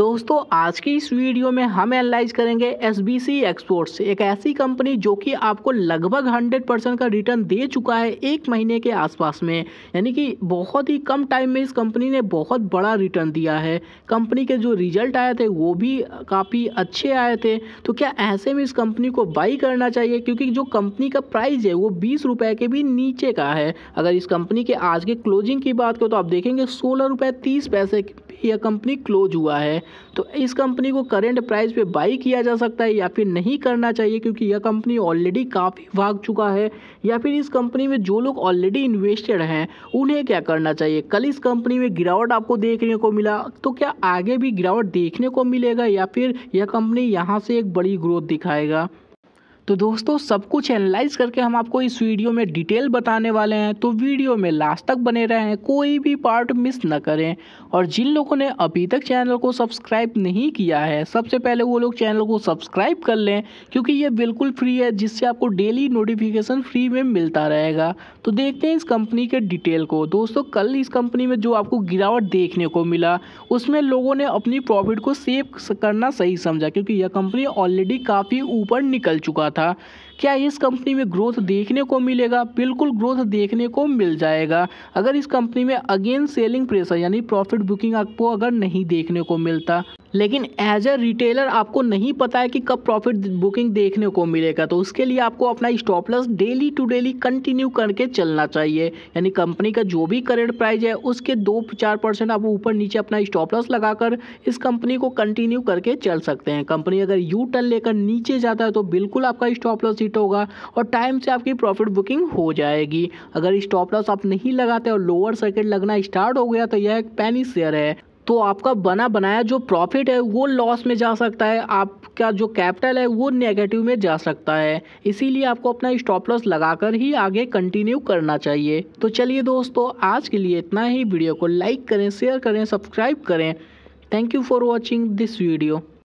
दोस्तों आज की इस वीडियो में हम एनालाइज करेंगे एस बी सी एक्सपोर्ट्स एक ऐसी कंपनी जो कि आपको लगभग 100 परसेंट का रिटर्न दे चुका है एक महीने के आसपास में यानी कि बहुत ही कम टाइम में इस कंपनी ने बहुत बड़ा रिटर्न दिया है कंपनी के जो रिजल्ट आए थे वो भी काफ़ी अच्छे आए थे तो क्या ऐसे में इस कंपनी को बाई करना चाहिए क्योंकि जो कंपनी का प्राइस है वो बीस रुपये के भी नीचे का है अगर इस कंपनी के आज के क्लोजिंग की बात करें तो आप देखेंगे सोलह रुपये तीस पैसे यह कंपनी क्लोज हुआ है तो इस कंपनी को करेंट प्राइस पे बाई किया जा सकता है या फिर नहीं करना चाहिए क्योंकि यह कंपनी ऑलरेडी काफ़ी भाग चुका है या फिर इस कंपनी में जो लोग ऑलरेडी इन्वेस्टेड हैं उन्हें क्या करना चाहिए कल इस कंपनी में गिरावट आपको देखने को मिला तो क्या आगे भी गिरावट देखने को मिलेगा या फिर यह कंपनी यहाँ से एक बड़ी ग्रोथ दिखाएगा तो दोस्तों सब कुछ एनालाइज करके हम आपको इस वीडियो में डिटेल बताने वाले हैं तो वीडियो में लास्ट तक बने रहें कोई भी पार्ट मिस न करें और जिन लोगों ने अभी तक चैनल को सब्सक्राइब नहीं किया है सबसे पहले वो लोग चैनल को सब्सक्राइब कर लें क्योंकि ये बिल्कुल फ्री है जिससे आपको डेली नोटिफिकेशन फ्री में मिलता रहेगा तो देखते हैं इस कंपनी के डिटेल को दोस्तों कल इस कंपनी में जो आपको गिरावट देखने को मिला उसमें लोगों ने अपनी प्रॉफिट को सेव करना सही समझा क्योंकि यह कंपनी ऑलरेडी काफ़ी ऊपर निकल चुका था था क्या इस कंपनी में ग्रोथ देखने को मिलेगा बिल्कुल ग्रोथ देखने को मिल जाएगा अगर इस कंपनी में अगेन सेलिंग प्रेशर यानी प्रॉफिट बुकिंग आपको अगर नहीं देखने को मिलता लेकिन एज ए रिटेलर आपको नहीं पता है कि कब प्रॉफिट बुकिंग देखने को मिलेगा तो उसके लिए आपको अपना stop loss daily to daily continue करके चलना चाहिए यानी कंपनी का जो भी करेंट प्राइस है उसके दो चार परसेंट आप ऊपर नीचे अपना स्टॉप लॉस लगाकर इस कंपनी को कंटिन्यू करके चल सकते हैं कंपनी अगर यू टर्न लेकर नीचे जाता है तो बिल्कुल आपका आपका स्टॉप लॉस हिट होगा और टाइम से आपकी प्रॉफिट बुकिंग हो जाएगी अगर स्टॉप लॉस आप नहीं लगाते और लोअर सर्किट लगना स्टार्ट हो गया तो यह एक पैनी शेयर है तो आपका बना बनाया जो प्रॉफिट है वो लॉस में जा सकता है आपका जो कैपिटल है वो नेगेटिव में जा सकता है इसीलिए आपको अपना स्टॉप लॉस लगाकर ही आगे कंटिन्यू करना चाहिए तो चलिए दोस्तों आज के लिए इतना ही वीडियो को लाइक करें शेयर करें सब्सक्राइब करें thank you for watching this video